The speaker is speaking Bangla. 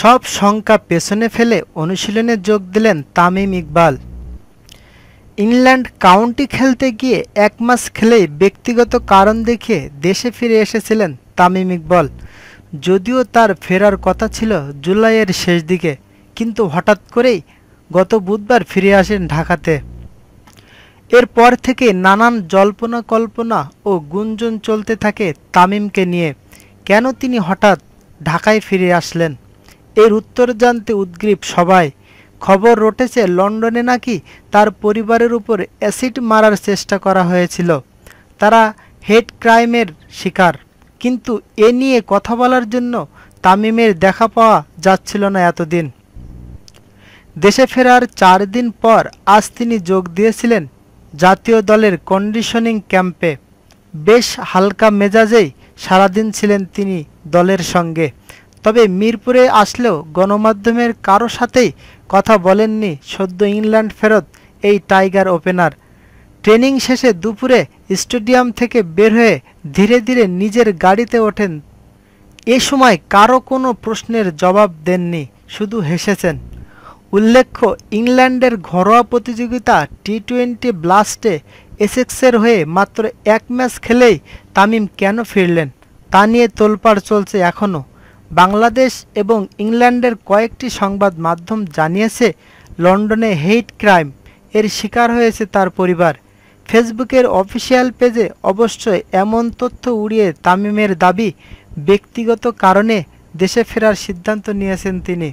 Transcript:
সব শঙ্কা পেছনে ফেলে অনুশীলনে যোগ দিলেন তামিম ইকবাল ইংল্যান্ড কাউন্টি খেলতে গিয়ে এক মাস খেলেই ব্যক্তিগত কারণ দেখে দেশে ফিরে এসেছিলেন তামিম ইকবল যদিও তার ফেরার কথা ছিল জুলাইয়ের শেষ দিকে কিন্তু হঠাৎ করেই গত বুধবার ফিরে আসেন ঢাকাতে এরপর থেকে নানান জল্পনা কল্পনা ও গুঞ্জন চলতে থাকে তামিমকে নিয়ে কেন তিনি হঠাৎ ঢাকায় ফিরে আসলেন এর উত্তর জানতে উদ্গ্রীব সবাই খবর রটেছে লন্ডনে নাকি তার পরিবারের উপর অ্যাসিড মারার চেষ্টা করা হয়েছিল তারা হেড ক্রাইমের শিকার কিন্তু এ নিয়ে কথা বলার জন্য তামিমের দেখা পাওয়া যাচ্ছিল না এতদিন দেশে ফেরার চার দিন পর আজ তিনি যোগ দিয়েছিলেন জাতীয় দলের কন্ডিশনিং ক্যাম্পে বেশ হালকা মেজাজেই সারাদিন ছিলেন তিনি দলের সঙ্গে তবে মিরপুরে আসলেও গণমাধ্যমের কারো সাথেই কথা বলেননি সদ্য ইংল্যান্ড ফেরত এই টাইগার ওপেনার ট্রেনিং শেষে দুপুরে স্টেডিয়াম থেকে বের হয়ে ধীরে ধীরে নিজের গাড়িতে ওঠেন এ সময় কারো কোনো প্রশ্নের জবাব দেননি শুধু হেসেছেন উল্লেখ্য ইংল্যান্ডের ঘরোয়া প্রতিযোগিতা টি টোয়েন্টি ব্লাস্টে এসেক্সের হয়ে মাত্র এক ম্যাচ খেলেই তামিম কেন ফিরলেন তা নিয়ে তোলপাড় চলছে এখনও বাংলাদেশ এবং ইংল্যান্ডের কয়েকটি সংবাদ মাধ্যম জানিয়েছে লন্ডনে হেইট ক্রাইম এর শিকার হয়েছে তার পরিবার ফেসবুকের অফিসিয়াল পেজে অবশ্যই এমন তথ্য উড়িয়ে তামিমের দাবি ব্যক্তিগত কারণে দেশে ফেরার সিদ্ধান্ত নিয়েছেন তিনি